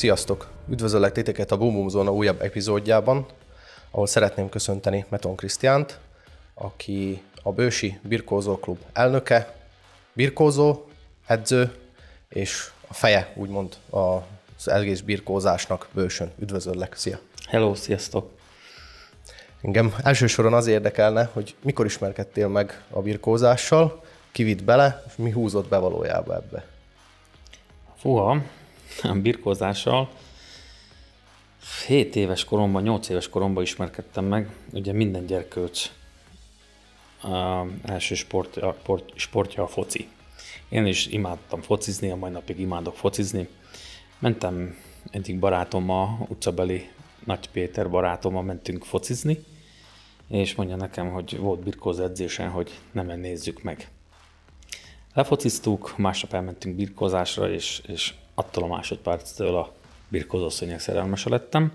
Sziasztok! Üdvözöllek titeket a Boom Boom Zona újabb epizódjában, ahol szeretném köszönteni Meton Krisztiánt, aki a Bősi Birkózó Klub elnöke, birkózó, edző és a feje, úgymond az egész birkózásnak bősön. Üdvözöllek, szia! Hello, sziasztok! Engem elsősorban az érdekelne, hogy mikor ismerkedtél meg a birkózással, kivitt bele, és mi húzott be valójában ebbe. Fúha, birkózással. 7 éves koromban, 8 éves koromban ismerkedtem meg, ugye minden gyerkőc a első sport, sport, sportja a foci. Én is imádtam focizni, a mai napig imádok focizni. Mentem egyik barátommal, utcabeli Nagy Péter barátommal mentünk focizni, és mondja nekem, hogy volt birkóz edzésen, hogy nem nézzük meg. Lefociztuk, másnap elmentünk birkózásra, és, és attól a másodperctől a birkózószőnyek szerelmese lettem.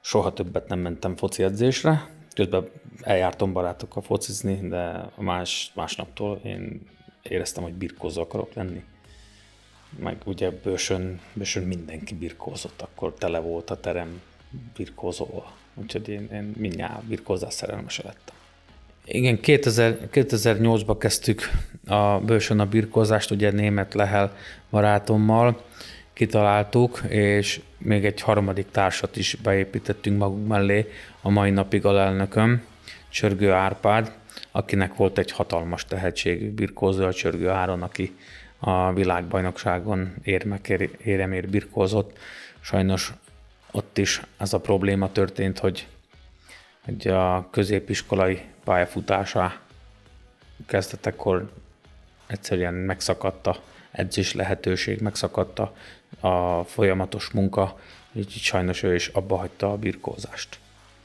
Soha többet nem mentem foci edzésre. Közben eljártam barátokkal focizni, de más, másnaptól én éreztem, hogy birkózó akarok lenni. Meg ugye bősön, bősön mindenki birkózott, akkor tele volt a terem birkózóval. Úgyhogy én, én mindjárt birkózás szerelmese lettem. Igen, 2000, 2008-ban kezdtük a bősön a birkózást, ugye német Lehel barátommal kitaláltuk, és még egy harmadik társat is beépítettünk magunk mellé, a mai napig alelnököm, Csörgő Árpád, akinek volt egy hatalmas tehetség birkózó, a Csörgő Áron, aki a világbajnokságon érmekért, éremért birkózott. Sajnos ott is ez a probléma történt, hogy, hogy a középiskolai pályafutása kezdetekor egyszerűen megszakadta edzés lehetőség, megszakadta a folyamatos munka, így sajnos ő is abba hagyta a birkózást.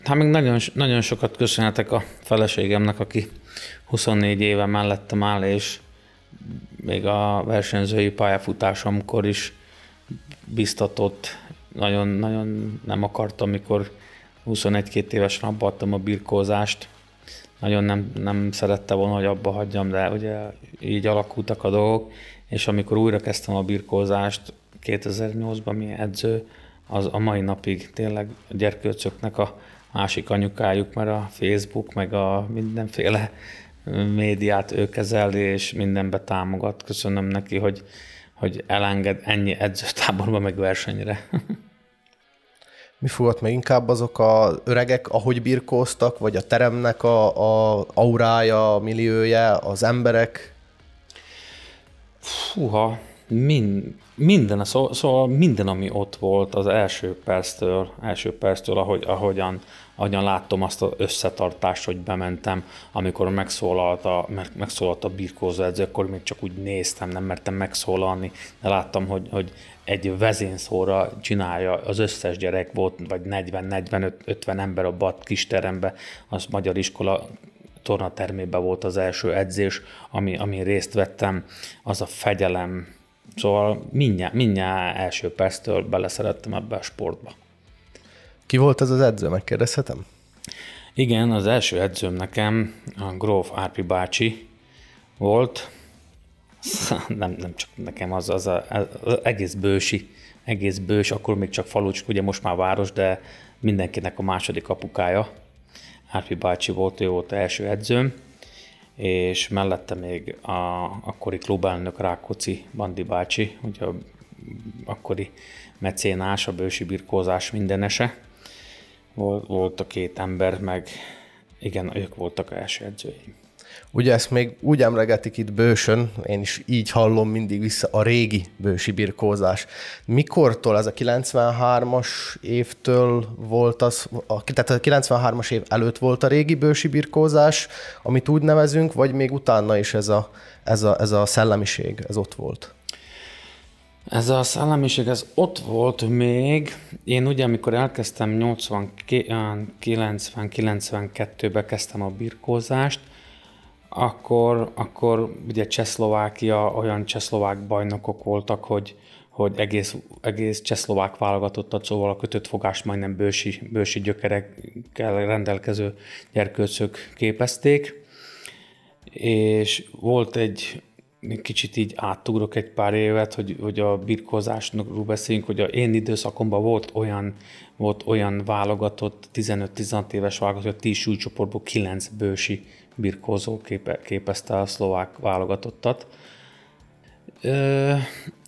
Hát még nagyon, nagyon sokat köszönhetek a feleségemnek, aki 24 éve mellettem áll, és még a versenyzői pályafutásomkor is biztatott, nagyon, nagyon nem akartam, mikor 21 22 évesen abba a birkózást, nagyon nem, nem szerette volna, hogy abba hagyjam, de ugye így alakultak a dolgok, és amikor újra kezdtem a birkózást 2008-ban, mi edző, az a mai napig tényleg a gyerkőcöknek a másik anyukájuk, mert a Facebook, meg a mindenféle médiát ő kezeli, és mindenbe támogat. Köszönöm neki, hogy, hogy elenged ennyi edzőtáborba, meg versenyre. mi fogott meg inkább azok a öregek, ahogy birkóztak, vagy a teremnek a, a aurája, a milliója, az emberek? Fúha, min, minden, szó, szóval minden, ami ott volt az első perctől, első perctől, ahogy, ahogyan agyan láttam azt az összetartást, hogy bementem, amikor megszólalt a, megszólalt a birkózó edző, akkor még csak úgy néztem, nem mertem megszólalni, de láttam, hogy, hogy egy vezénszóra csinálja az összes gyerek, volt vagy 40-45-50 ember a a kis terembe, az magyar iskola tornatermébe volt az első edzés, ami, ami részt vettem, az a fegyelem, Szóval mindjárt, mindjárt első perctől beleszerettem ebbe a sportba. Ki volt ez az edző, megkérdezhetem? Igen, az első edzőm nekem a Gróf Árpi bácsi volt. Nem, nem csak nekem, az, az, a, az egész bősi, egész bős, akkor még csak falucs, ugye most már város, de mindenkinek a második apukája. Árpi bácsi volt, ő volt első edzőm, és mellette még a akkori klubelnök Rákóczi Bandi bácsi, ugye a akkori mecénás, a bősi birkózás mindenese volt, volt a két ember, meg igen, ők voltak a első edzői. Ugye ezt még úgy emlegetik itt bősön, én is így hallom mindig vissza, a régi bősi birkózás. Mikortól ez a 93-as évtől volt az, a, tehát a 93-as év előtt volt a régi bősi birkózás, amit úgy nevezünk, vagy még utána is ez a, ez a, ez a szellemiség, ez ott volt? Ez a szellemiség, ez ott volt még, én ugye amikor elkezdtem 90-92-ben kezdtem a birkózást, akkor, akkor ugye Csehszlovákia, olyan csehszlovák bajnokok voltak, hogy, hogy egész, egész csehszlovák válogatottat, szóval a kötött fogás majdnem bősi, bősi gyökerekkel rendelkező gyerkőcök képezték, és volt egy kicsit így átugrok egy pár évet, hogy, hogy a birkózásról beszéljünk, hogy a én időszakomban volt olyan, volt olyan válogatott, 15-16 éves válogatott, a ti súlycsoportból 9 bősi birkózó képe, képezte a szlovák válogatottat. Ö,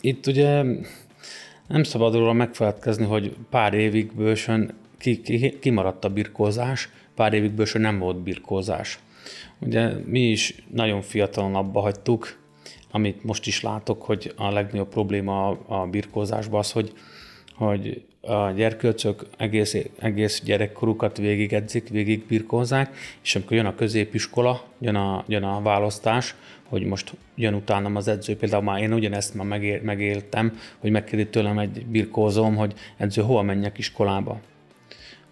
itt ugye nem szabad róla megfeledkezni, hogy pár évig bősön ki, ki, kimaradt a birkózás, pár évig bősön nem volt birkózás. Ugye mi is nagyon fiatalon abba hagytuk, amit most is látok, hogy a legnagyobb probléma a birkózásban az, hogy, hogy a gyerkőcök egész, egész gyerekkorukat végig edzik, végig birkózzák, és amikor jön a középiskola, jön a, jön a választás, hogy most jön utánam az edző, például már én ugyanezt már megéltem, hogy megkérdít tőlem egy birkózóm, hogy edző, hol menjek iskolába.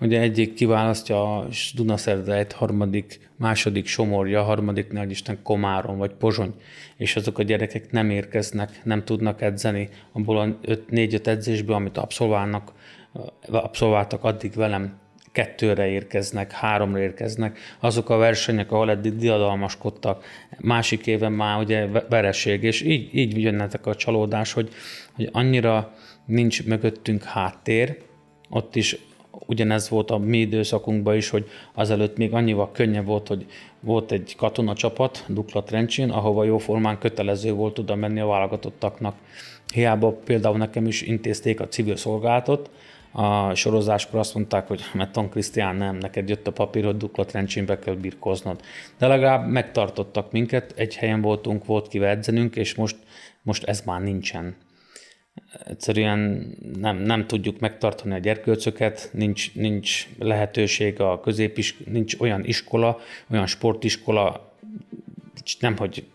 Ugye egyik kiválasztja a Dunaszerda egy harmadik, második Somorja, harmadik isten Komárom vagy Pozsony, és azok a gyerekek nem érkeznek, nem tudnak edzeni abból a 4-5 edzésből, amit abszolválnak, abszolváltak addig velem, kettőre érkeznek, háromra érkeznek. Azok a versenyek, ahol eddig diadalmaskodtak, másik éven már ugye vereség, és így, így jönnek a csalódás, hogy, hogy annyira nincs mögöttünk háttér, ott is ugyanez volt a mi időszakunkban is, hogy azelőtt még annyival könnyebb volt, hogy volt egy katona csapat, Dukla Trencsén, ahova jóformán kötelező volt oda menni a válogatottaknak. Hiába például nekem is intézték a civil szolgálatot, a sorozáskor azt mondták, hogy mert hát, Tom Krisztián, nem, neked jött a papír, hogy duklat Trencsénbe kell birkoznod. De legalább megtartottak minket, egy helyen voltunk, volt kivel edzenünk, és most, most ez már nincsen. Egyszerűen nem, nem tudjuk megtartani a gyerkőcöket, nincs, nincs lehetőség a középis, nincs olyan iskola, olyan sportiskola, nem hogy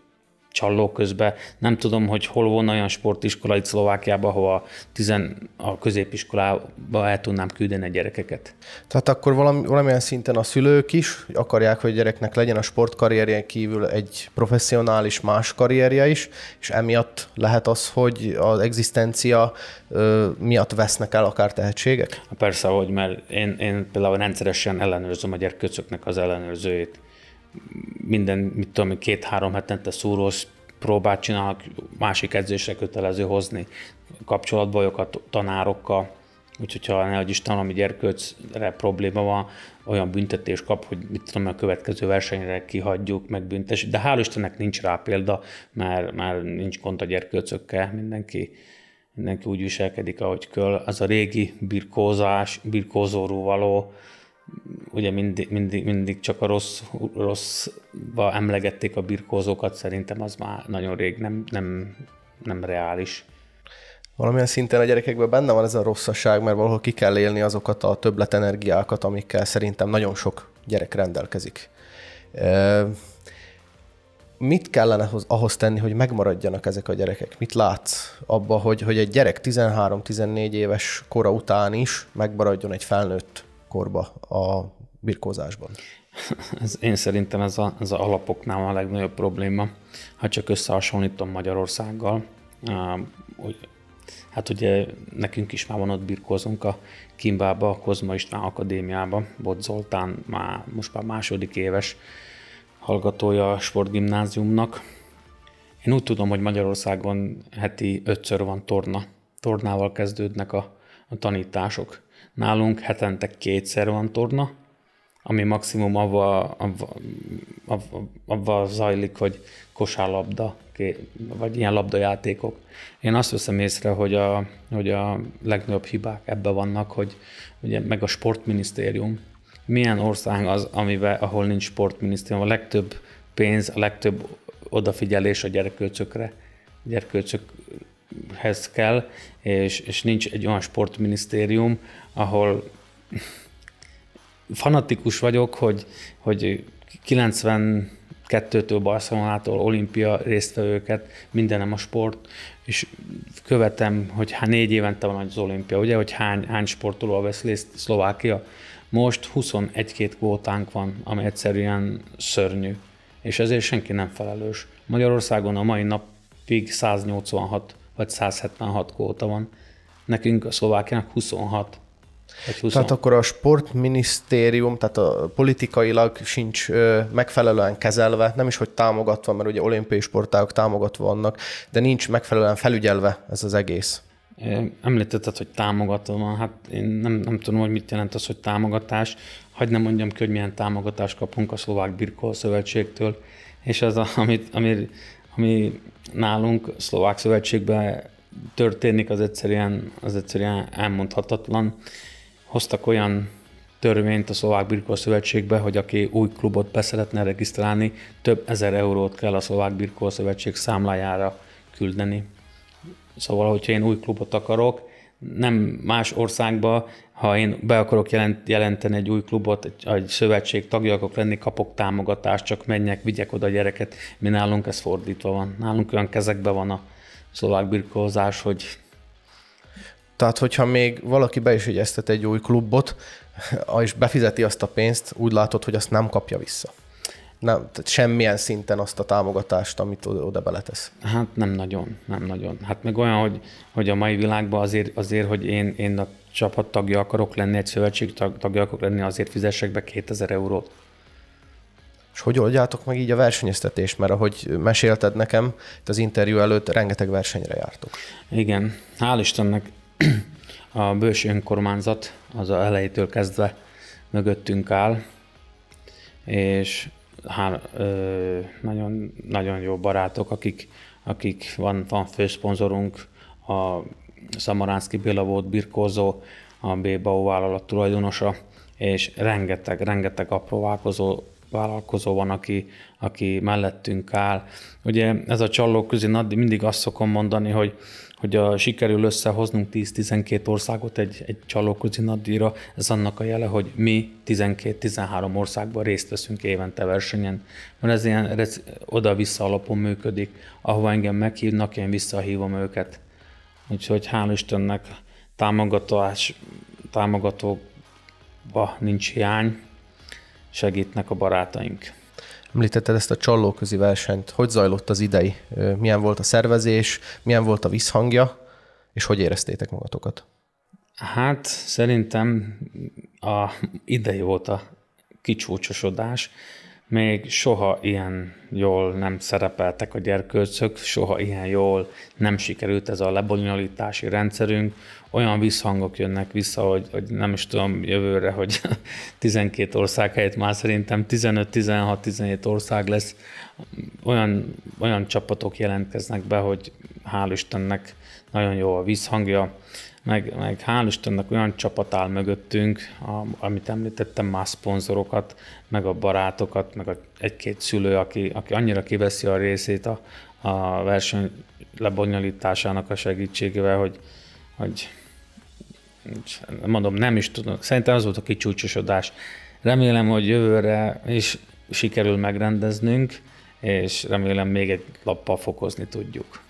csalló közben. Nem tudom, hogy hol van olyan sportiskola itt Szlovákiában, hova tizen a középiskolába el tudnám küldeni a gyerekeket. Tehát akkor valami, valamilyen szinten a szülők is akarják, hogy a gyereknek legyen a sportkarrierjén kívül egy professzionális más karrierje is, és emiatt lehet az, hogy az egzisztencia ö, miatt vesznek el akár tehetségek? Persze, hogy mert én, én például rendszeresen ellenőrzöm a gyerkőcöknek az ellenőrzőjét minden, mit tudom, két-három hetente szúrós próbát csinálnak, másik edzésre kötelező hozni, kapcsolatba a tanárokkal, úgyhogy ha nehogy is valami gyerkőcre probléma van, olyan büntetés kap, hogy mit tudom, a következő versenyre kihagyjuk, meg büntes. De hál' Istennek nincs rá példa, mert már nincs kont a gyerkőcökkel, mindenki, mindenki úgy viselkedik, ahogy kell. Az a régi birkózás, birkózóról való ugye mindig, mindig, mindig csak a rossz, rosszba emlegették a birkózókat, szerintem az már nagyon rég nem, nem, nem reális. Valamilyen szinten a gyerekekben benne van ez a rosszaság, mert valahol ki kell élni azokat a többletenergiákat, amikkel szerintem nagyon sok gyerek rendelkezik. Mit kellene ahhoz tenni, hogy megmaradjanak ezek a gyerekek? Mit látsz abba, hogy, hogy egy gyerek 13-14 éves kora után is megmaradjon egy felnőtt korba a birkózásban? Ez, én szerintem ez, a, ez a alapoknál a legnagyobb probléma. Ha csak összehasonlítom Magyarországgal, hogy hát ugye nekünk is már van ott birkózunk a Kimbába, a Kozma István Akadémiába, Bot Zoltán már, most már második éves hallgatója a sportgimnáziumnak. Én úgy tudom, hogy Magyarországon heti ötször van torna. Tornával kezdődnek a, a tanítások. Nálunk hetente kétszer van torna, ami maximum avval, avval, avval, zajlik, hogy kosárlabda, vagy ilyen labdajátékok. Én azt veszem észre, hogy a, hogy a legnagyobb hibák ebben vannak, hogy ugye meg a sportminisztérium. Milyen ország az, amivel, ahol nincs sportminisztérium, a legtöbb pénz, a legtöbb odafigyelés a gyerkőcökre. A gyerkőcök hez kell, és, és nincs egy olyan sportminisztérium, ahol fanatikus vagyok, hogy, hogy 92 től Barcelonától olimpia résztvevőket, mindenem a sport, és követem, hogy hát négy évente van az olimpia, ugye, hogy hány, hány sportoló vesz részt Szlovákia. Most 21-2 kvótánk van, ami egyszerűen szörnyű, és ezért senki nem felelős. Magyarországon a mai napig 186 vagy 176 kóta van. Nekünk a Szlovákiának 26. Tehát akkor a sportminisztérium, tehát a politikailag sincs ö, megfelelően kezelve, nem is hogy támogatva, mert ugye olimpiai sportágok támogatva vannak, de nincs megfelelően felügyelve ez az egész. Említetted, hogy támogatva van. Hát én nem, nem tudom, hogy mit jelent az, hogy támogatás. Hagy nem mondjam ki, hogy milyen támogatást kapunk a Szlovák Birkó Szövetségtől, és az, a, amit, ami, ami nálunk Szlovák Szövetségben történik, az egyszerűen, az egyszerűen elmondhatatlan. Hoztak olyan törvényt a Szlovák Birkó Szövetségbe, hogy aki új klubot beszeretne regisztrálni, több ezer eurót kell a Szlovák Birkó Szövetség számlájára küldeni. Szóval, hogyha én új klubot akarok, nem más országba, ha én be akarok jelent, jelenteni egy új klubot, egy, egy szövetség tagja akarok lenni, kapok támogatást, csak menjek, vigyek oda a gyereket. Mi nálunk ez fordítva van. Nálunk olyan kezekben van a szlovák birkózás, hogy... Tehát, hogyha még valaki be is ügyeztet egy új klubot, és befizeti azt a pénzt, úgy látod, hogy azt nem kapja vissza nem, tehát semmilyen szinten azt a támogatást, amit oda beletesz? Hát nem nagyon, nem nagyon. Hát meg olyan, hogy, hogy a mai világban azért, azért hogy én, én a csapat tagja akarok lenni, egy szövetség tagja akarok lenni, azért fizessek be 2000 eurót. És hogy oldjátok meg így a versenyeztetést? Mert ahogy mesélted nekem, itt az interjú előtt rengeteg versenyre jártok. Igen, hál' Istennek a bős önkormányzat az a elejétől kezdve mögöttünk áll, és hár, ö, nagyon, nagyon jó barátok, akik, akik van, van főszponzorunk, a Szamaránszki Béla volt birkózó, a Bébao vállalat tulajdonosa, és rengeteg, rengeteg apró vállalkozó, vállalkozó van, aki, aki mellettünk áll. Ugye ez a csallóközi mindig azt szokom mondani, hogy hogy a, sikerül összehoznunk 10-12 országot egy, egy csalókuzinadíjra, ez annak a jele, hogy mi 12-13 országban részt veszünk évente versenyen. Mert ez ilyen oda-vissza alapon működik. Ahova engem meghívnak, én visszahívom őket. Úgyhogy hál' Istennek támogatás, támogatóba nincs hiány, segítnek a barátaink. Említetted ezt a csallóközi versenyt. Hogy zajlott az idei? Milyen volt a szervezés? Milyen volt a visszhangja? És hogy éreztétek magatokat? Hát szerintem a idei volt a kicsúcsosodás. Még soha ilyen jól nem szerepeltek a gyerkőcök, soha ilyen jól nem sikerült ez a lebonyolítási rendszerünk olyan visszhangok jönnek vissza, hogy, hogy nem is tudom jövőre, hogy 12 ország helyett már szerintem 15-16-17 ország lesz. Olyan, olyan csapatok jelentkeznek be, hogy hál' Istennek nagyon jó a visszhangja, meg, meg hál' Istennek olyan csapat áll mögöttünk, a, amit említettem, más szponzorokat, meg a barátokat, meg a, egy-két szülő, aki, aki annyira kiveszi a részét a, a verseny lebonyolításának a segítségével, hogy, hogy mondom, nem is tudom, szerintem az volt a kicsúcsosodás. Remélem, hogy jövőre is sikerül megrendeznünk, és remélem még egy lappal fokozni tudjuk.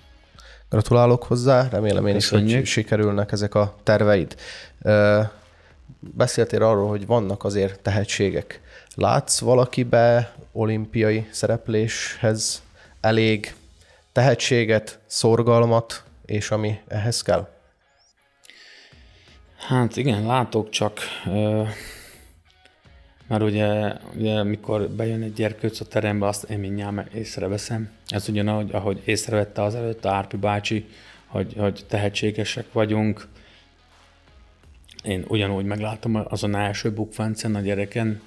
Gratulálok hozzá, remélem én Köszönjük. is, hogy sikerülnek ezek a terveid. Beszéltél arról, hogy vannak azért tehetségek. Látsz valakibe olimpiai szerepléshez elég tehetséget, szorgalmat, és ami ehhez kell? Hát igen, látok, csak mert ugye, ugye, mikor bejön egy gyerkőc a terembe, azt én mindjárt észreveszem. Ez ugyanahogy, ahogy észrevette az előtt a Árpi bácsi, hogy, hogy tehetségesek vagyunk. Én ugyanúgy meglátom azon első bukfáncen a gyereken,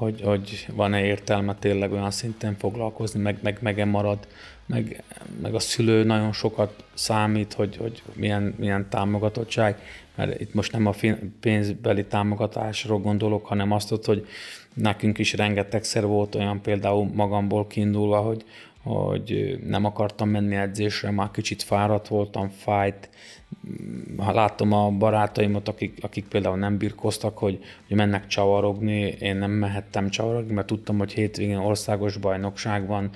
hogy, hogy van-e értelme tényleg olyan szinten foglalkozni, meg, meg, meg marad, meg, meg, a szülő nagyon sokat számít, hogy, hogy milyen, milyen támogatottság, mert itt most nem a pénzbeli támogatásról gondolok, hanem azt, hogy nekünk is rengetegszer volt olyan például magamból kiindulva, hogy hogy nem akartam menni edzésre, már kicsit fáradt voltam, fájt. Mm, ha láttam a barátaimat, akik, akik például nem birkoztak, hogy, hogy mennek csavarogni, én nem mehettem csavarogni, mert tudtam, hogy hétvégén országos bajnokság van,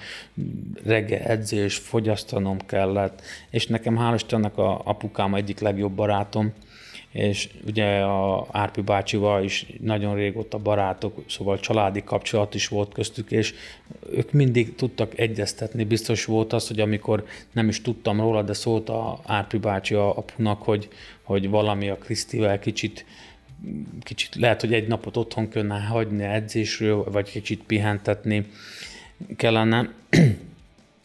reggel edzés, fogyasztanom kellett, és nekem hál' Istennek a apukám egyik legjobb barátom, és ugye a Árpi bácsival is nagyon régóta barátok, szóval családi kapcsolat is volt köztük, és ők mindig tudtak egyeztetni. Biztos volt az, hogy amikor nem is tudtam róla, de szólt a Árpi bácsi a apunak, hogy, hogy valami a Krisztivel kicsit kicsit lehet, hogy egy napot otthon kellene hagyni edzésről, vagy kicsit pihentetni kellene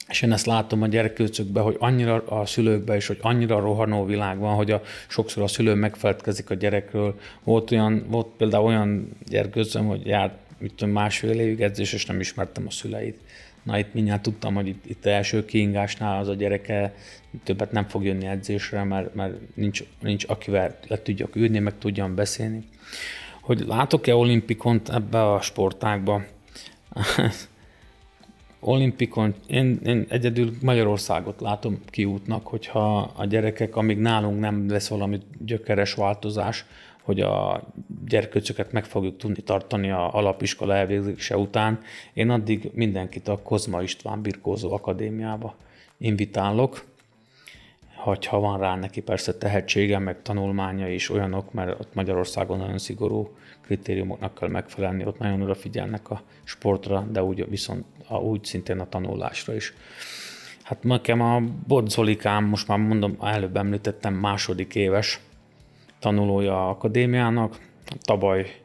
és én ezt látom a gyerekkőcökben, hogy annyira a szülőkben is, hogy annyira rohanó világ van, hogy a, sokszor a szülő megfeledkezik a gyerekről. Volt, olyan, volt például olyan gyerekülcöm, hogy járt mit tudom, másfél évig edzés, és nem ismertem a szüleit. Na itt mindjárt tudtam, hogy itt, itt első kiingásnál az a gyereke többet nem fog jönni edzésre, mert, mert nincs, nincs akivel le tudjak ülni, meg tudjam beszélni. Hogy látok-e olimpikont ebbe a sportákba? olimpikon, én, én egyedül Magyarországot látom kiútnak, hogyha a gyerekek, amíg nálunk nem lesz valami gyökeres változás, hogy a gyerkőcöket meg fogjuk tudni tartani a alapiskola elvégzése után, én addig mindenkit a Kozma István Birkózó Akadémiába invitálok, ha van rá neki persze tehetsége, meg tanulmánya is olyanok, mert ott Magyarországon nagyon szigorú kritériumoknak kell megfelelni, ott nagyon odafigyelnek a sportra, de úgy viszont a, úgy szintén a tanulásra is. Hát nekem a Bodzolikám, most már mondom, előbb említettem, második éves tanulója a akadémiának. Tavaly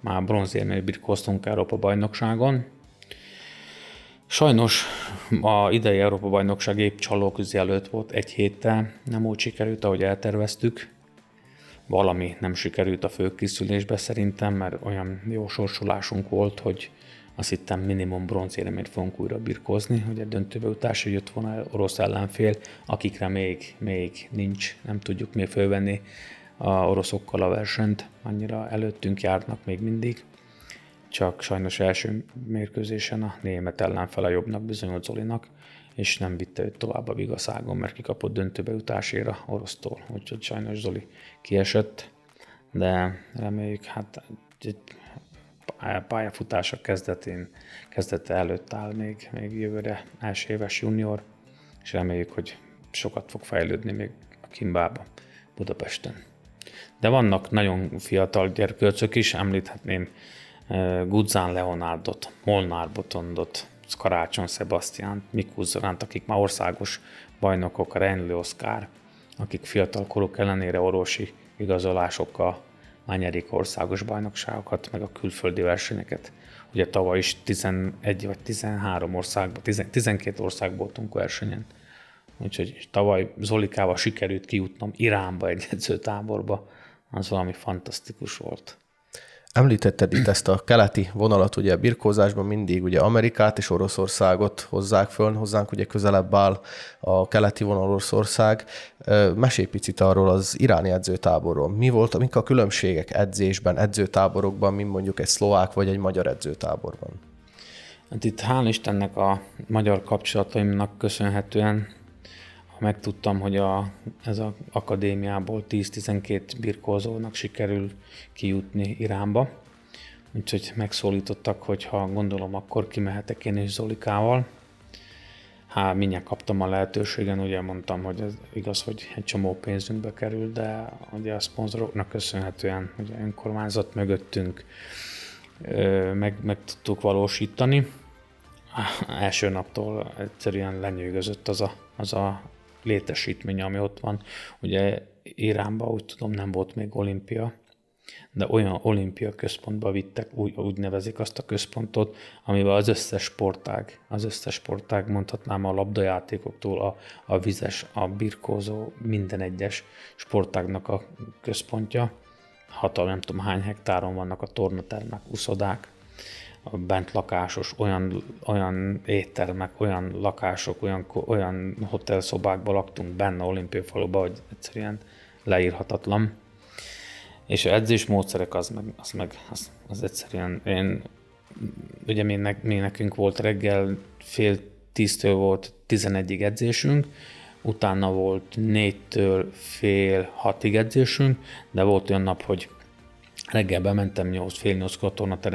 már bronzérmény birkóztunk Európa bajnokságon. Sajnos a idei Európa bajnokság épp csalóküzi előtt volt egy héttel, nem úgy sikerült, ahogy elterveztük. Valami nem sikerült a főkészülésbe szerintem, mert olyan jó sorsolásunk volt, hogy azt hittem minimum bronzéremért fogunk újra birkózni, hogy a döntőbe utása jött volna orosz ellenfél, akikre még, még nincs, nem tudjuk még fölvenni a oroszokkal a versenyt, annyira előttünk járnak még mindig. Csak sajnos első mérkőzésen a német ellenfele jobbnak bizonyult Zolinak, és nem vitte őt tovább a vigaszágon, mert kikapott döntőbe utásére orosztól, úgyhogy sajnos Zoli kiesett, de reméljük, hát pályafutása kezdetén, kezdete előtt áll még, még jövőre első éves junior, és reméljük, hogy sokat fog fejlődni még a Kimbába, Budapesten. De vannak nagyon fiatal gyerkőcök is, említhetném eh, Gudzán Leonardot, Molnár Botondot, Karácson Sebastian, Mikuz Zoránt, akik már országos bajnokok, Renly Oszkár, akik fiatal koruk ellenére orvosi igazolásokkal már nyerik országos bajnokságokat, meg a külföldi versenyeket. Ugye tavaly is 11 vagy 13 országban, 12 országban voltunk versenyen. Úgyhogy tavaly Zolikával sikerült kijutnom Iránba egy edzőtáborba, az valami fantasztikus volt. Említetted itt ezt a keleti vonalat, ugye a birkózásban mindig ugye Amerikát és Oroszországot hozzák föl, hozzánk ugye közelebb áll a keleti vonal Oroszország. Mesélj picit arról az iráni edzőtáborról. Mi volt, mik a különbségek edzésben, edzőtáborokban, mint mondjuk egy szlovák vagy egy magyar edzőtáborban? Hát itt hál' Istennek a magyar kapcsolataimnak köszönhetően megtudtam, hogy a, ez az akadémiából 10-12 birkózónak sikerül kijutni Iránba, úgyhogy megszólítottak, hogy ha gondolom, akkor kimehetek én is Zolikával. Hát mindjárt kaptam a lehetőségen, ugye mondtam, hogy ez igaz, hogy egy csomó pénzünkbe kerül, de ugye a szponzoroknak köszönhetően, hogy önkormányzat mögöttünk meg, meg tudtuk valósítani. Első naptól egyszerűen lenyűgözött az a, az a létesítmény, ami ott van. Ugye Iránban úgy tudom nem volt még olimpia, de olyan olimpia központba vittek, úgy, úgy nevezik azt a központot, amiben az összes sportág, az összes sportág mondhatnám a labdajátékoktól, a, a vizes, a birkózó, minden egyes sportágnak a központja. Hatal nem tudom hány hektáron vannak a tornatermek, uszodák, a bent lakásos, olyan, olyan éttermek, olyan lakások, olyan, olyan hotelszobákban laktunk benne olimpiai faluban, hogy egyszerűen leírhatatlan. És az edzésmódszerek az meg, az, meg az, az egyszerűen, én, ugye mi, ne, mi nekünk volt reggel fél tíztől volt tizenegyig edzésünk, utána volt négytől fél hatig edzésünk, de volt olyan nap, hogy reggel bementem nyolc fél nyolc a mert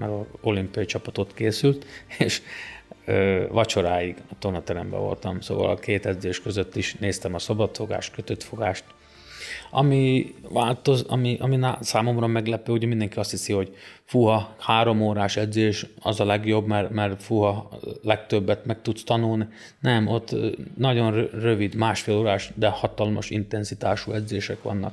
az olimpiai csapatot készült, és ö, vacsoráig a tornateremben voltam, szóval a két edzés között is néztem a szabadfogást, kötött fogást. Ami, változ, ami, ami számomra meglepő, hogy mindenki azt hiszi, hogy fuha, három órás edzés az a legjobb, mert, mert fuha, legtöbbet meg tudsz tanulni. Nem, ott nagyon rövid, másfél órás, de hatalmas intenzitású edzések vannak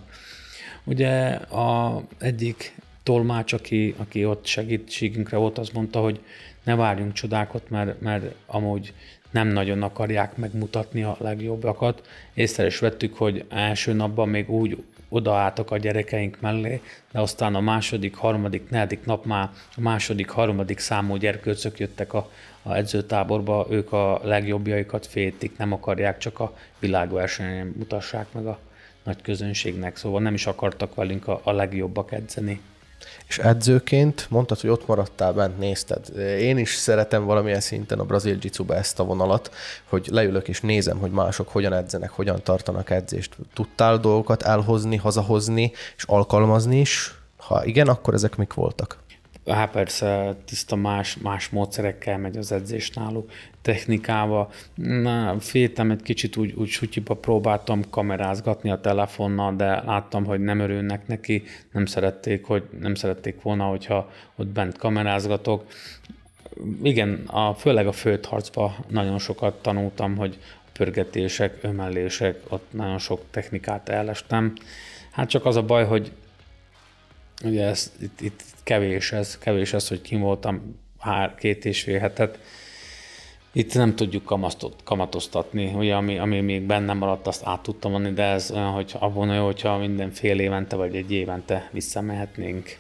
Ugye a egyik tolmács, aki, aki ott segítségünkre volt, az mondta, hogy ne várjunk csodákat, mert, mert amúgy nem nagyon akarják megmutatni a legjobbakat. Észre is vettük, hogy első napban még úgy odaálltak a gyerekeink mellé, de aztán a második, harmadik, negyedik nap már a második, harmadik számú gyerkőcök jöttek a, a edzőtáborba, ők a legjobbjaikat féltik, nem akarják, csak a világversenyen mutassák meg a nagy közönségnek, szóval nem is akartak velünk a, a legjobbak edzeni. És edzőként mondtad, hogy ott maradtál bent, nézted. Én is szeretem valamilyen szinten a brazil jitsu ezt a vonalat, hogy leülök és nézem, hogy mások hogyan edzenek, hogyan tartanak edzést. Tudtál dolgokat elhozni, hazahozni és alkalmazni is? Ha igen, akkor ezek mik voltak? Hát persze tiszta más, más módszerekkel megy az edzés náluk, technikával. Na, féltem egy kicsit úgy, úgy sutyiba próbáltam kamerázgatni a telefonnal, de láttam, hogy nem örülnek neki, nem szerették, hogy nem szerették volna, hogyha ott bent kamerázgatok. Igen, a, főleg a főtharcba nagyon sokat tanultam, hogy pörgetések, ömellések, ott nagyon sok technikát elestem. Hát csak az a baj, hogy ugye ez, itt, itt kevés ez, kevés az, hogy kim voltam hár, két és fél hetet. Itt nem tudjuk kamasztot, kamatoztatni, ugye, ami, ami még bennem maradt, azt át tudtam mondani, de ez olyan, hogy abban jó, hogyha minden fél évente vagy egy évente visszamehetnénk.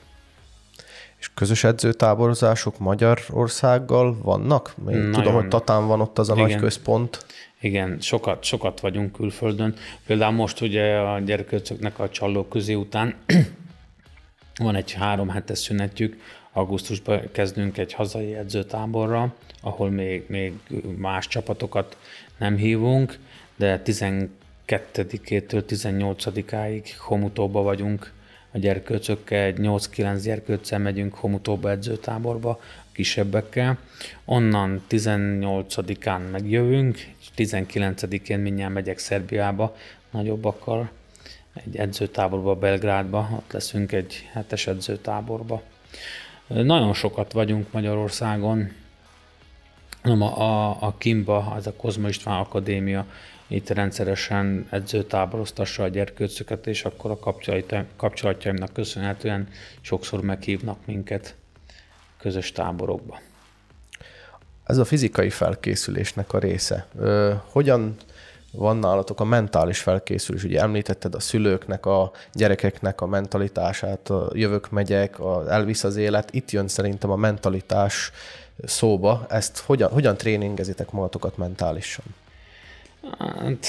És közös edzőtáborozások Magyarországgal vannak? Én Nagyon. tudom, hogy Tatán van ott az a Igen. nagy központ. Igen, sokat, sokat vagyunk külföldön. Például most ugye a gyerekőcöknek a csalló közé után van egy három hetes szünetjük, augusztusban kezdünk egy hazai edzőtáborra, ahol még, még más csapatokat nem hívunk, de 12-től 18-áig homutóba vagyunk a gyerkőcökkel, egy 8-9 gyerkőccel megyünk homutóba edzőtáborba, a kisebbekkel. Onnan 18-án megjövünk, és 19-én mindjárt megyek Szerbiába nagyobbakkal, egy edzőtáborba Belgrádba, ott leszünk egy hetes edzőtáborba. Nagyon sokat vagyunk Magyarországon, a, a, a Kimba, az a Kozma István Akadémia itt rendszeresen edzőtáboroztassa a gyerkőcöket, és akkor a kapcsolatjaimnak köszönhetően sokszor meghívnak minket közös táborokba. Ez a fizikai felkészülésnek a része. Ö, hogyan van nálatok a mentális felkészülés? Ugye említetted a szülőknek, a gyerekeknek a mentalitását, a jövök, megyek, a elvisz az élet. Itt jön szerintem a mentalitás szóba. Ezt hogyan, hogyan tréningezitek magatokat mentálisan? Hát,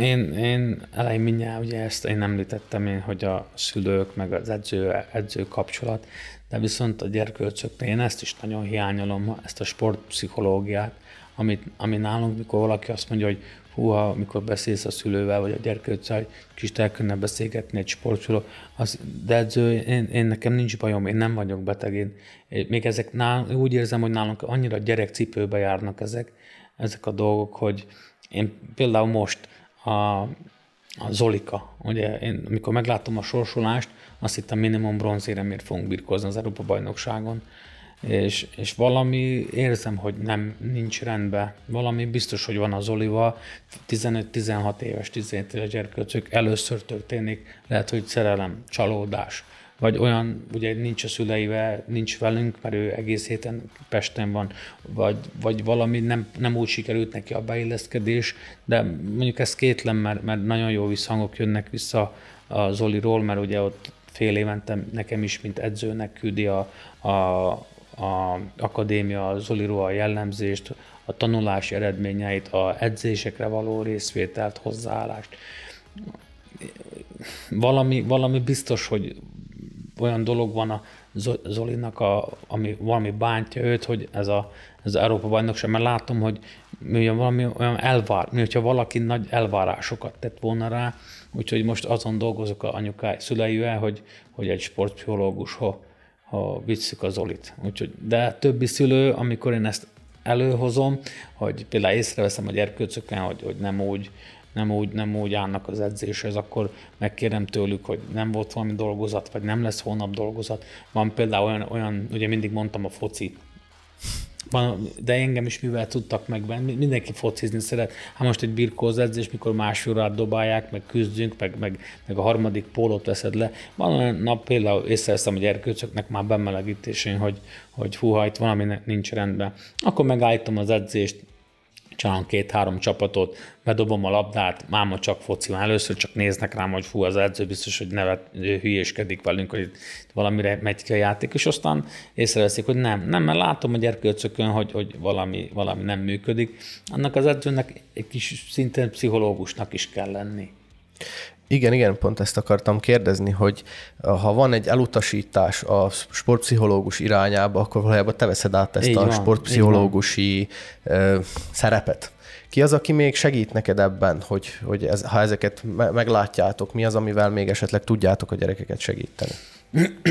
én, én elején mindjárt ugye ezt én említettem én, hogy a szülők meg az edző, edző kapcsolat, de viszont a gyerkőcöknél én ezt is nagyon hiányolom, ezt a sportpszichológiát, amit, ami nálunk, mikor valaki azt mondja, hogy húha, mikor beszélsz a szülővel, vagy a gyerkőccel, hogy kicsit elkönne beszélgetni egy sportoló, az, de edző, én, én, nekem nincs bajom, én nem vagyok beteg, én, még ezek nál, úgy érzem, hogy nálunk annyira gyerekcipőbe járnak ezek, ezek a dolgok, hogy én például most a, a Zolika, ugye én amikor meglátom a sorsolást, azt hittem minimum bronzéremért fogunk birkózni az Európa bajnokságon, és, és valami érzem, hogy nem nincs rendben. Valami biztos, hogy van az Oliva. 15-16 éves, 17 éves gyerkőcök először történik, lehet, hogy szerelem, csalódás. Vagy olyan, ugye nincs a szüleivel, nincs velünk, mert ő egész héten Pesten van, vagy, vagy valami nem, nem úgy sikerült neki a beilleszkedés, de mondjuk ezt kétlem, mert, mert nagyon jó visszhangok jönnek vissza a Zoliról, mert ugye ott fél évente nekem is, mint edzőnek küldi a, a, a akadémia, Zoli Rua a jellemzést, a tanulási eredményeit, a edzésekre való részvételt, hozzáállást. Valami, valami biztos, hogy olyan dolog van a Zolinak, a, ami valami bántja őt, hogy ez a, ez az Európa bajnokság, mert látom, hogy milyen valami olyan elvár, hogyha valaki nagy elvárásokat tett volna rá, úgyhogy most azon dolgozok a anyukáj szüleivel, hogy, hogy egy sportpszichológushoz ha visszük az olit. Úgyhogy, de többi szülő, amikor én ezt előhozom, hogy például észreveszem a gyerkőcöken, hogy, hogy nem úgy, nem úgy, nem úgy állnak az edzéshez, akkor megkérem tőlük, hogy nem volt valami dolgozat, vagy nem lesz holnap dolgozat. Van például olyan, olyan ugye mindig mondtam a foci, de engem is mivel tudtak megvenni, mindenki focizni szeret. Hát most egy birkóz edzés, mikor másfél órát dobálják, meg küzdünk, meg, meg, meg a harmadik pólót veszed le. Van olyan nap, például észreveszem a gyerkőcöknek már bemelegítésén, hogy, hogy ha itt valami nincs rendben. Akkor megállítom az edzést, csinálom két-három csapatot, bedobom a labdát, máma csak foci, van. először csak néznek rám, hogy fú, az edző biztos, hogy nevet, ő hülyéskedik velünk, hogy itt valamire megy ki a játék, és aztán észreveszik, hogy nem, nem, mert látom a gyerkőcökön, hogy, hogy valami, valami nem működik. Annak az edzőnek egy kis szinten pszichológusnak is kell lenni. Igen, igen, pont ezt akartam kérdezni, hogy eh, ha van egy elutasítás a sportpszichológus irányába, akkor valójában te veszed át ezt így a van, sportpszichológusi eh, szerepet. Ki az, aki még segít neked ebben, hogy, hogy ez, ha ezeket me- meglátjátok, mi az, amivel még esetleg tudjátok a gyerekeket segíteni?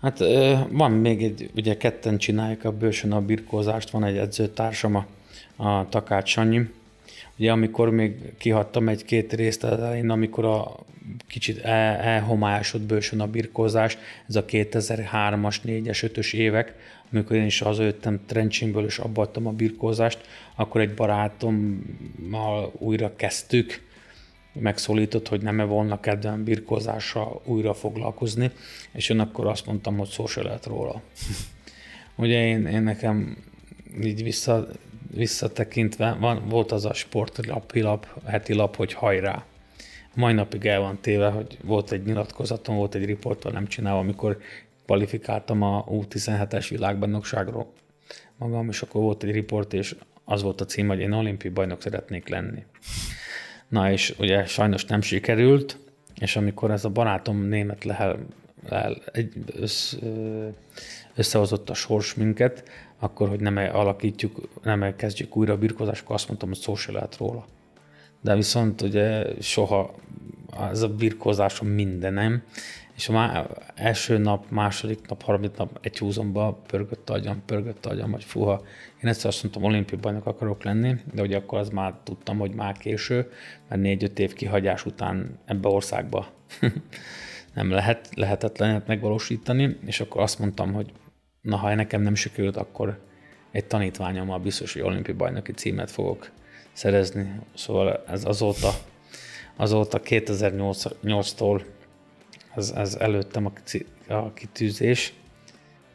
Hát van még egy, ugye ketten csináljuk a bősön a birkózást, van egy edzőtársam, a, a Takács Sanyi, Ugye amikor még kihattam egy-két részt én amikor a kicsit e, elhomályosod bősön a birkózás, ez a 2003-as, 4-es, 5-ös évek, amikor én is az öltem trencsimből és abbattam a birkózást, akkor egy barátommal újra kezdtük, megszólított, hogy nem-e volna kedvem birkózásra újra foglalkozni, és én akkor azt mondtam, hogy szó se lehet róla. Ugye én, én nekem így vissza visszatekintve van, volt az a sportlapi lap, heti lap, hogy hajrá. Mai napig el van téve, hogy volt egy nyilatkozatom, volt egy riporttal nem csinálva, amikor kvalifikáltam a U17-es világbajnokságról magam, és akkor volt egy riport, és az volt a cím, hogy én olimpiai bajnok szeretnék lenni. Na és ugye sajnos nem sikerült, és amikor ez a barátom német lehel, lehel egy össz, összehozott a sors minket, akkor, hogy nem alakítjuk, nem kezdjük újra a birkózást, akkor azt mondtam, hogy szó se lehet róla. De viszont ugye soha ez a birkózásom mindenem, és a má, első nap, második nap, harmadik nap egy húzomba pörgött agyam, pörgött agyam, vagy fuha. Én egyszer azt mondtam, olimpiai bajnok akarok lenni, de ugye akkor az már tudtam, hogy már késő, mert négy-öt év kihagyás után ebbe országba nem lehet, lehetetlenet megvalósítani, és akkor azt mondtam, hogy na ha nekem nem sikerült, akkor egy tanítványommal biztos, hogy olimpiai bajnoki címet fogok szerezni. Szóval ez azóta, azóta 2008-tól ez, ez előttem a, a kitűzés.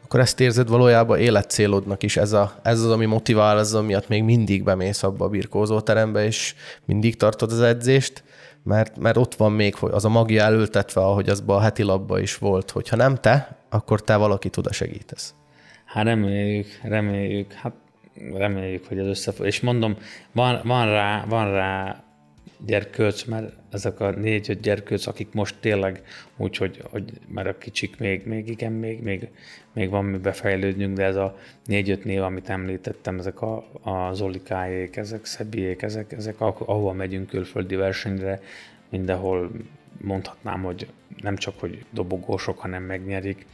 Akkor ezt érzed valójában életcélodnak is, ez, a, ez az, ami motivál, ez az, miatt még mindig bemész abba a birkózóterembe, és mindig tartod az edzést, mert, mert ott van még az a magia elültetve, ahogy az a heti labba is volt, hogyha nem te, akkor te valaki tud segítesz. Hát reméljük, reméljük, hát reméljük, hogy az összefog. És mondom, van, van rá, van rá gyerkőc, mert ezek a négy-öt gyerkőc, akik most tényleg úgy, hogy, hogy már a kicsik még, még igen, még, még, még van mibe fejlődnünk, de ez a négy-öt név, amit említettem, ezek a, a Zolikájék, ezek Szebiék, ezek, ezek ahova megyünk külföldi versenyre, mindenhol mondhatnám, hogy nem csak, hogy dobogósok, hanem megnyerik.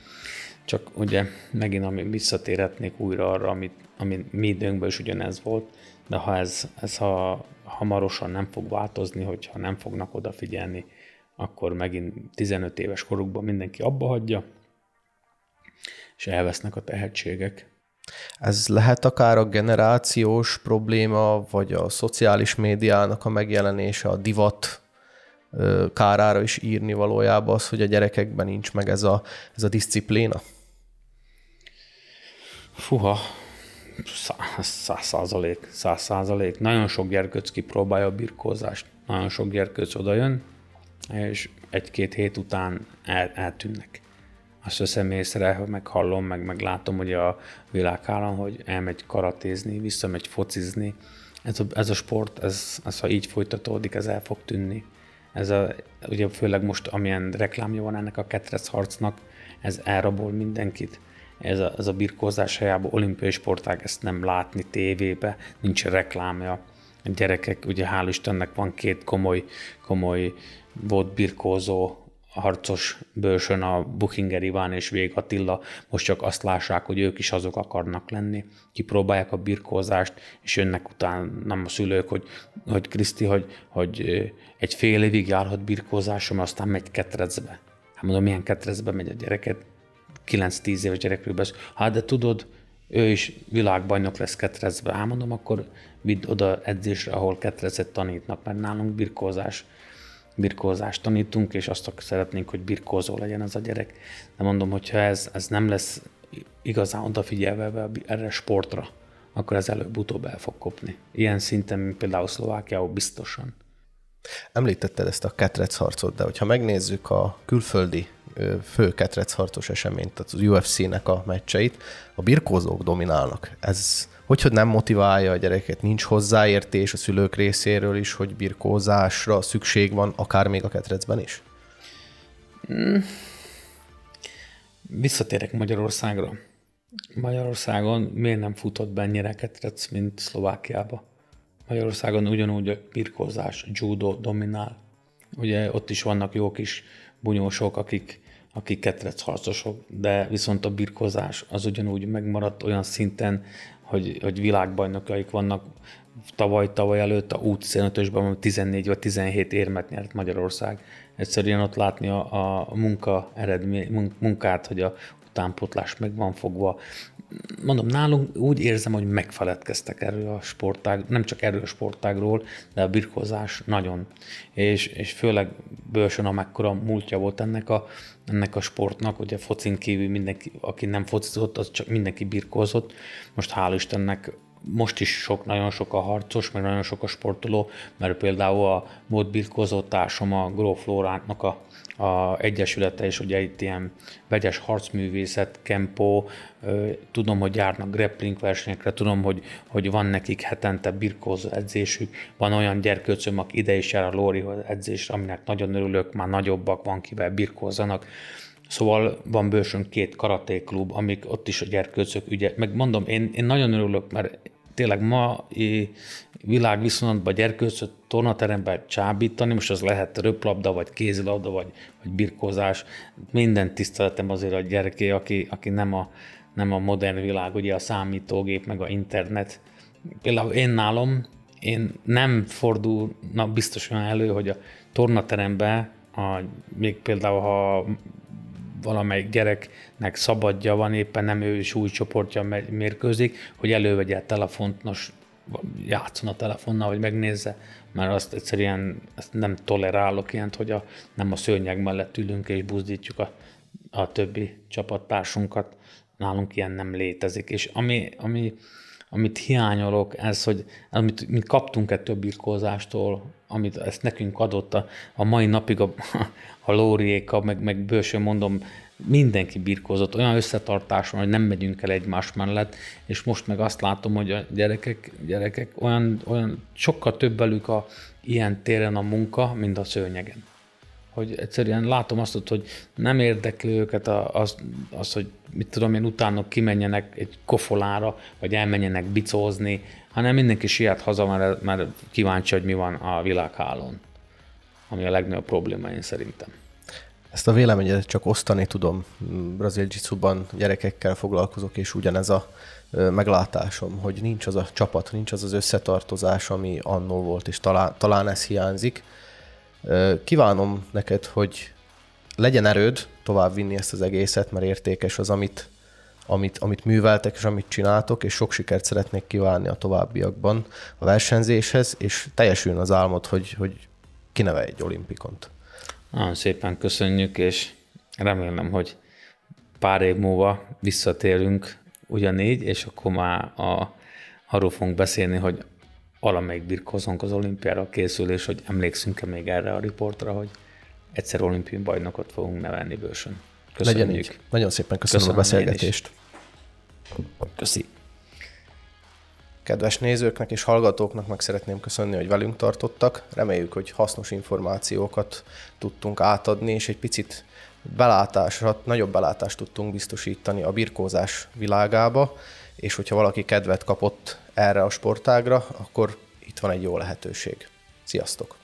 Csak ugye megint ami visszatérhetnék újra arra, amit, ami mi időnkben is ugyanez volt, de ha ez, ez ha hamarosan nem fog változni, hogyha nem fognak odafigyelni, akkor megint 15 éves korukban mindenki abba hagyja, és elvesznek a tehetségek. Ez lehet akár a generációs probléma, vagy a szociális médiának a megjelenése, a divat kárára is írni valójában az, hogy a gyerekekben nincs meg ez a, ez a diszipléna? Fuha, száz százalék, száz százalék. Nagyon sok gyerkőc kipróbálja a birkózást, nagyon sok gyerkőc odajön, és egy-két hét után el, eltűnnek. Azt veszem észre, meg hallom, meg, meg látom hogy a világállam, hogy elmegy karatézni, visszamegy focizni. Ez a, ez a sport, ez, ez, ha így folytatódik, ez el fog tűnni. Ez a, ugye főleg most, amilyen reklámja van ennek a ketrec harcnak, ez elrabol mindenkit ez a, ez a birkózás helyában olimpiai sportág ezt nem látni tévébe, nincs reklámja. A gyerekek, ugye hál' Istennek van két komoly, komoly volt birkózó harcos bősön a Buchinger Iván és Vég Attila, most csak azt lássák, hogy ők is azok akarnak lenni. Kipróbálják a birkózást, és jönnek után nem a szülők, hogy, hogy Kriszti, hogy, hogy eh, egy fél évig járhat birkózásom, aztán megy ketrecbe. Hát mondom, milyen ketrecbe megy a gyereket? 9-10 éves gyerekről beszél, Hát de tudod, ő is világbajnok lesz ketrezve. Hát mondom, akkor vidd oda edzésre, ahol ketrezet tanítnak, mert nálunk birkózás, birkózást tanítunk, és azt szeretnénk, hogy birkózó legyen az a gyerek. De mondom, hogyha ez, ez nem lesz igazán odafigyelve erre sportra, akkor ez előbb-utóbb el fog kopni. Ilyen szinten például Szlovákiában biztosan. Említetted ezt a ketrec harcot, de hogyha megnézzük a külföldi fő ketrecharcos eseményt, tehát az UFC-nek a meccseit, a birkózók dominálnak. Ez hogy, hogy nem motiválja a gyereket, nincs hozzáértés a szülők részéről is, hogy birkózásra szükség van, akár még a ketrecben is? Mm. Visszatérek Magyarországra. Magyarországon miért nem futott be ennyire ketrec, mint Szlovákiába? Magyarországon ugyanúgy a birkózás, judo dominál. Ugye ott is vannak jó kis bunyósok, akik akik harcosok, de viszont a birkozás az ugyanúgy megmaradt olyan szinten, hogy, hogy világbajnokaik vannak, tavaly, tavaly előtt a út 15 ösben 14 vagy 17 érmet nyert Magyarország. Egyszerűen ott látni a, a munka eredmény, munkát, hogy a utánpótlás meg van fogva, mondom, nálunk úgy érzem, hogy megfeledkeztek erről a sportág, nem csak erről a sportágról, de a birkózás nagyon. És, és főleg bősön, amekkora múltja volt ennek a, ennek a sportnak, ugye focin kívül mindenki, aki nem focizott, az csak mindenki birkózott. Most hál' Istennek most is sok, nagyon sok a harcos, meg nagyon sok a sportoló, mert például a mód birkózó társam, a Gróf a, a egyesülete, és ugye itt ilyen vegyes harcművészet, kempó, tudom, hogy járnak grappling versenyekre, tudom, hogy, hogy van nekik hetente birkózó edzésük, van olyan gyerkőcöm, aki ide is jár a Lórihoz edzésre, aminek nagyon örülök, már nagyobbak van, kivel birkózzanak. Szóval van bősön két karatéklub, klub, amik ott is a gyerkőcök ügye. Meg mondom, én, én nagyon örülök, mert tényleg ma világviszonyatban gyerkőcöt tornateremben csábítani, most az lehet röplabda, vagy kézilabda, vagy, vagy birkózás, minden tiszteletem azért a gyereké, aki, aki nem, a, nem a modern világ, ugye a számítógép, meg a internet. Például én nálom, én nem fordulna biztosan elő, hogy a tornateremben, a, még például ha valamelyik gyereknek szabadja van, éppen nem ő is új csoportja mérkőzik, hogy elővegye a telefont, nos, játszon a telefonnal, vagy megnézze, mert azt egyszerűen azt nem tolerálok ilyent, hogy a, nem a szőnyeg mellett ülünk és buzdítjuk a, a többi csapattársunkat. Nálunk ilyen nem létezik. És ami, ami amit hiányolok, ez, hogy amit mi kaptunk egy több birkózástól, amit ezt nekünk adott a, a mai napig a, a lóriéka, meg, meg bősön mondom, mindenki birkózott, olyan összetartás van, hogy nem megyünk el egymás mellett, és most meg azt látom, hogy a gyerekek, gyerekek olyan, olyan sokkal több velük a, ilyen téren a munka, mint a szőnyegen hogy egyszerűen látom azt, hogy nem érdekli őket az, az, hogy mit tudom én, utána kimenjenek egy kofolára, vagy elmenjenek bicózni, hanem mindenki siet haza, mert, mert kíváncsi, hogy mi van a világhálón, ami a legnagyobb probléma én szerintem. Ezt a véleményet csak osztani tudom. Brazil jiu gyerekekkel foglalkozok, és ugyanez a meglátásom, hogy nincs az a csapat, nincs az az összetartozás, ami annó volt, és talán, talán ez hiányzik Kívánom neked, hogy legyen erőd továbbvinni ezt az egészet, mert értékes az, amit, amit, amit műveltek és amit csináltok, és sok sikert szeretnék kívánni a továbbiakban a versenyzéshez, és teljesüljön az álmod, hogy, hogy kineve egy olimpikont. Nagyon szépen köszönjük, és remélem, hogy pár év múlva visszatérünk ugyanígy, és akkor már a, arról fogunk beszélni, hogy valamelyik birkózónk az olimpiára készül, és hogy emlékszünk-e még erre a riportra, hogy egyszer olimpiai bajnokot fogunk nevelni bősön. Köszönjük. Legyen így. Nagyon szépen köszönöm, köszönöm a beszélgetést. Köszi. Kedves nézőknek és hallgatóknak meg szeretném köszönni, hogy velünk tartottak. Reméljük, hogy hasznos információkat tudtunk átadni, és egy picit belátásra, nagyobb belátást tudtunk biztosítani a birkózás világába és hogyha valaki kedvet kapott erre a sportágra, akkor itt van egy jó lehetőség. Sziasztok!